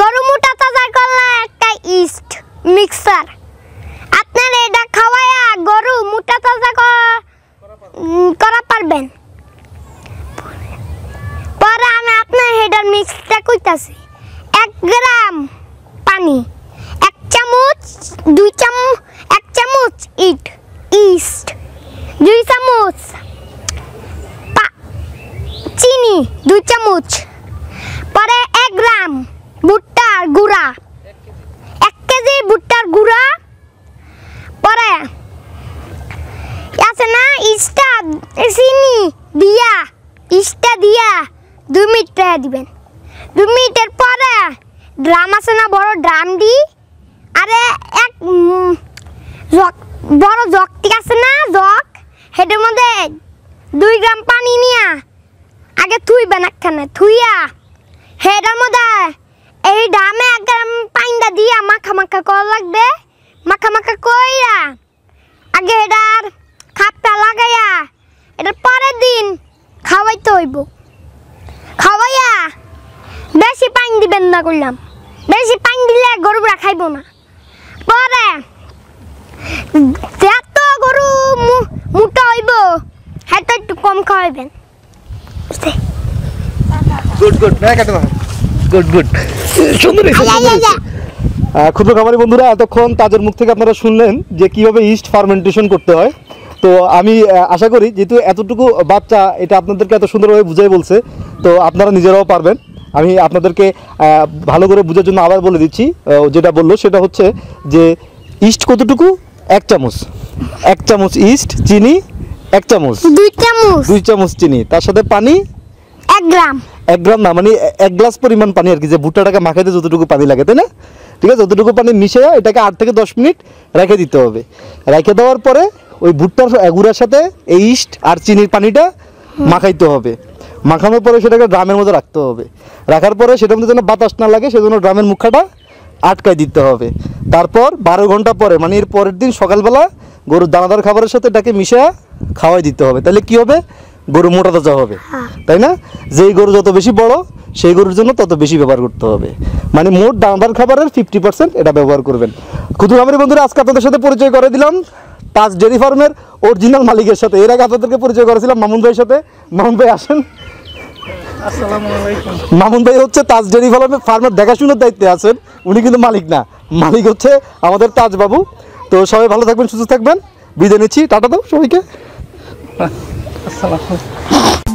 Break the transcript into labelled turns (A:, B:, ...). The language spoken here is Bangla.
A: গরু মোটা তাজা করলা একটা ইস্ট মিক্সার আপনার এটা খাওয়ায়া গরু মোটা তাজা করা পারবেন পরে আমি আপনার হেডার মিক্সটা কইতাছি এক গ্রাম পানি এক চামচ দুই চামচ এক চামচ ইট ইস্ট দুই চামচ চিনি দুই চামচ ইস্টা চিনি দিয়া ইস্টা দিয়া দুই মিনিট রেখে দিবেন দুই মিনিটের পরে ড্রাম আছে না বড় ড্রাম দি আরে এক বড় জগ ঠিক আছে না জগ সেটার মধ্যে দুই গ্রাম পানি নিয়া আগে থুইবেন একখানে থুইয়া সেটার মধ্যে এই ড্রামে এক গ্রাম পানিটা দিয়া মাখা মাখা করা লাগবে মাখা মাখা কইরা দিবেন না করলাম বেশি পানি দিলে গরুরা খাইব না পরে এত গরু মোটা হইব হয়তো একটু কম খাওয়াইবেন
B: গুড গুড ক্ষুদ্র খামারি বন্ধুরা এতক্ষণ তাজের মুখ থেকে আপনারা শুনলেন যে কিভাবে ইস্ট ফার্মেন্টেশন করতে হয় তো আমি আশা করি যেহেতু এতটুকু বাচ্চা এটা আপনাদেরকে এত সুন্দরভাবে বুঝাই বলছে তো আপনারা নিজেরাও পারবেন আমি আপনাদেরকে ভালো করে বোঝার জন্য আবার বলে দিচ্ছি যেটা বললো সেটা হচ্ছে যে ইস্ট কতটুকু এক চামচ এক চামচ ইস্ট চিনি এক চামচ দুই চামচ দুই চামচ চিনি তার সাথে পানি এক গ্রাম এক গ্রাম না মানে এক গ্লাস পরিমাণ পানি আর কি যে ভুট্টাটাকে মাখাইতে যতটুকু পানি লাগে তাই না ঠিক আছে যতটুকু পানি মিশে এটাকে আট থেকে দশ মিনিট রেখে দিতে হবে রেখে দেওয়ার পরে ওই ভুট্টার এগুড়ার সাথে এই ইস্ট আর চিনির পানিটা মাখাইতে হবে মাখানোর পরে সেটাকে ড্রামের মধ্যে রাখতে হবে রাখার পরে সেটার মধ্যে যেন বাতাস না লাগে সেজন্য ড্রামের মুখাটা আটকায় দিতে হবে তারপর বারো ঘন্টা পরে মানে এর পরের দিন সকালবেলা গরুর দানাদার খাবারের সাথে এটাকে মিশা খাওয়াই দিতে হবে তাহলে কি হবে গরু মোটা তাজা হবে হ্যাঁ। তাই না যেই গরু যত বেশি বড় সেই গরুর জন্য তত বেশি ব্যবহার করতে হবে মানে মোট দানাদার খাবারের ফিফটি পার্সেন্ট এটা ব্যবহার করবেন ক্ষুদ্র খামারি বন্ধুরা আজকে আপনাদের সাথে পরিচয় করে দিলাম পাঁচ ডেরি ফার্মের অরিজিনাল মালিকের সাথে এর আগে আপনাদেরকে পরিচয় করেছিলাম মামুন ভাইয়ের সাথে মামুন ভাই আসেন মামুন ভাই হচ্ছে তাজ ডেরি ফার্মের ফার্মের দেখাশোনার দায়িত্বে আছেন উনি কিন্তু মালিক না মালিক হচ্ছে আমাদের তাজবাবু তো সবাই ভালো থাকবেন সুস্থ থাকবেন বিদায় নিচ্ছি টাটা দাও সবাইকে আসসালাম